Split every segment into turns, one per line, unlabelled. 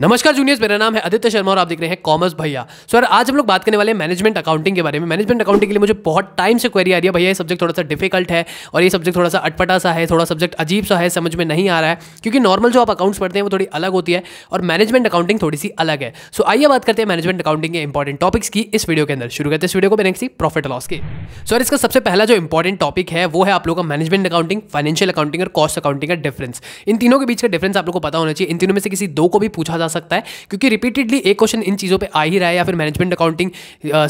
नमस्कार जूनियर्स मेरा नाम है आदित्य शर्मा और आप देख रहे हैं कॉमर्स भैया सर आज हम लोग बात करने वाले हैं मैनेजमेंट अकाउंटिंग के बारे में मैनेजमेंट अकाउंटिंग के लिए मुझे बहुत टाइम से क्वेरी आ रही है भैया ये सब्जेक्ट थोड़ा सा डिफिकल्ट है और ये सब्जेक्ट थोड़ा सा अटपटा सा है थोड़ा सब्जेक्ट अजीब सा है समझ में नहीं आ रहा है क्योंकि नॉर्मल जो आप अकाउंट्स पढ़ते हैं वो थोड़ी अलग होती है और मैनेजमेंट अकाउंटिंग थोड़ी सी अलग है सो आइए बात करते हैं मैनेजमेंट अकाउंटिंग के इंपॉर्टेंट टॉपिक्स की इस वीडियो के अंदर शुरू करते हैं इस वीडियो को मैंने किसी प्रॉफिट लॉस की सर इसका सबसे पहला जो इंपॉर्टेंट टॉपिक है वो है आप लोगों का मैनेजमेंट अकाउंटिंग फाइनेंशियल अकाउंटिंग और कॉस्ट अकाउंटिंग का डिफरेंस इन तीनों के बीच का डिफरेंस आप लोग को पता होना चाहिए इन तीनों में से किसी दो को भी पूछा जा सकता है क्योंकि रिपीटेडली एक क्वेश्चन इन चीज़ों पर आ ही रहा है या फिर मैनेजमेंट अकाउंटिंग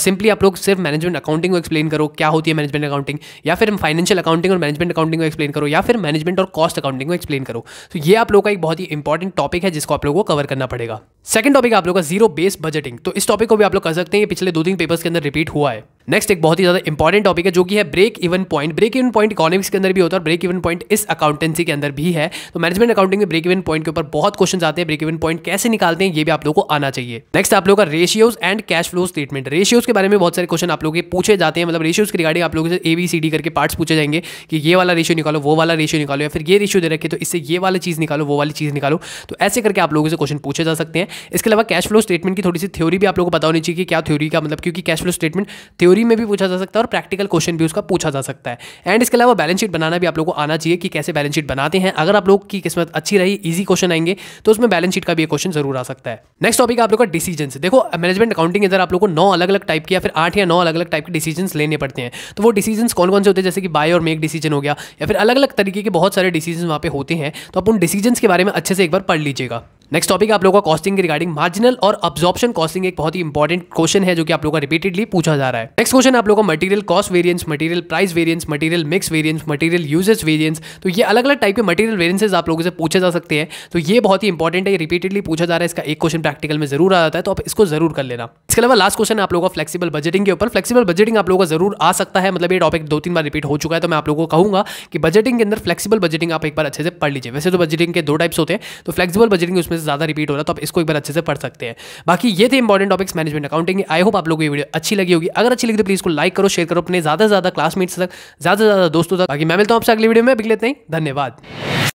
सिंपली आप लोग सिर्फ मैनेजमेंट अकाउंटिंग को एक्सप्लेन करो क्या होती है मैनेजमेंट अकाउंटिंग या फिर फाइनेंशियल अकाउंटिंग और मैनेजमेंट अकाउंटिंग को एक्सप्लेन करो या फिर मैनेजमेंट और कॉस्ट अकाउंटिंग को एक्सप्लेन करो तो ये आप लोग का एक बहुत ही इंपॉर्टेंट टॉपिक है जिसको आप लोगों को कवर करना पड़ेगा सेकंड टॉपिक आप लोग का जीरो बेस बजटिंग तो इस टॉपिक को भी आप लोग कर सकते हैं पिछले दो तीन पेपर्स के अंदर रिपीट हुआ है नेक्स्ट एक बहुत ही ज़्यादा इंपॉर्टेंट टॉपिक है जो कि है break even point break even point economics के अंदर भी होता है और ब्रेक इवन पॉइंट इस अकाउंटेंसी के अंदर भी है तो मैनेजमेंट अकाउंटिंग में ब्रेक इवन पॉइंट के ऊपर बहुत क्वेश्चन आते हैं ब्रेक इवन पॉइंट कैसे निकालते हैं ये भी आप लोगों को आना चाहिए नेक्स्ट आप लोगों का ratios and cash flow statement ratios के बारे में बहुत सारे क्वेश्चन आप लोग पूछे जाते हैं मतलब रेशियोज के रिगार्डिंग आप लोगों से ए बी सी डी करके पार्ट्स पूछे जाएंगे कि ये वाला रेशियो निकालो वो वाला रेशियो निकालो या फिर ये रेशियो दे रखे तो इससे ये वाला चीज़ निकालो वो वाली चीज़ निकालो तो ऐसे करके आप लोगों से क्वेश्चन पूछे जा सकते हैं इसके अलावा कैश फ्लो स्टेटमेंट की थोड़ी सी थ्योरी भी आप लोगों को पता होनी चाहिए कि क्या थ्योरी का मतलब क्योंकि cash flow statement theory theory में भी पूछा जा सकता है और प्रैक्टिकल क्वेश्चन भी उसका पूछा जा सकता है एंड इसके अलावा बैलेंस शीट बनाना भी आप लोगों को आना चाहिए कि कैसे बैलेंस शीट बनाते हैं अगर आप लोग की किस्मत अच्छी रही ईजी क्वेश्चन आएंगे तो उसमें बैलेंस शीट का भी क्वेश्चन जरूर आ सकता है नेक्स्ट टॉपिक आप लोग का डिसीजन देखो मैनेजमेंट अकाउंटिंग इधर आप लोग को नौ अलग अलग टाइप की या फिर आठ या नौ अलग अलग टाइप के डिसीजन लेने पड़ते हैं तो वो डिसीजन कौन कौन से होते हैं जैसे कि बाय और मेक डिसीजन हो गया या फिर अलग अलग तरीके के बहुत सारे डिसीजन वहाँ पे होते हैं तो आप उन डिसीजन के बारे में अच्छे से एक बार पढ़ लीजिएगा नेक्स्ट टॉपिक आप लोगों का कॉस्टिंग के रिगार्डिंग मार्जिनल और अब्जॉर्प्शन कॉस्टिंग एक बहुत ही इंपॉर्टेंट क्वेश्चन है जो कि आप लोगों का रिपीटेडली पूछा जा रहा है नेक्स्ट क्वेश्चन आप लोगों का material cost variance material price variance material mix variance material usage variance तो ये अलग अलग टाइप के मटेरियल वेरियंसेज आप लोगों से पूछे जा सकते हैं तो ये बहुत ही इंपॉर्टेंट है रिपीटेडली पूछा जा रहा है इसका एक क्वेश्चन प्रैक्टिकल में जरूर आ जाता है तो आप इसको जरूर कर लेना इसके अलावा लास्ट क्वेश्चन आप लोगों का फ्लेक्सिबल बजटिंग के ऊपर फ्लेक्सिबल बजटिंग आप लोगों का जरूर आ सकता है मतलब ये टॉपिक दो तीन बार रिपीट हो चुका है तो मैं आप लोगों को कहूंगा कि बजटिंग के अंदर फ्लेक्सिबल बजटिंग आप एक बार अच्छे से पढ़ लीजिए वैसे तो बजटिंग के दो टाइप्स होते हैं तो फ्लेक्सिबल बजटिंग उसमें से ज़्यादा रिपीट हो रहा है तो आप इसको एक बार अच्छे से पढ़ सकते हैं बाकी ये थे important topics management accounting I hope आप लोगों को ये वीडियो अच्छी लगी होगी अगर अच्छी लगी तो प्लीज़ को लाइक करो शेयर करो अपने ज़्यादा से ज़्यादा क्लासमेट्स तक ज़्यादा से ज़्यादा दोस्तों तक बाकी मैं मिलता हूँ आपसे अगली वीडियो में अभी लेते हैं धन्यवाद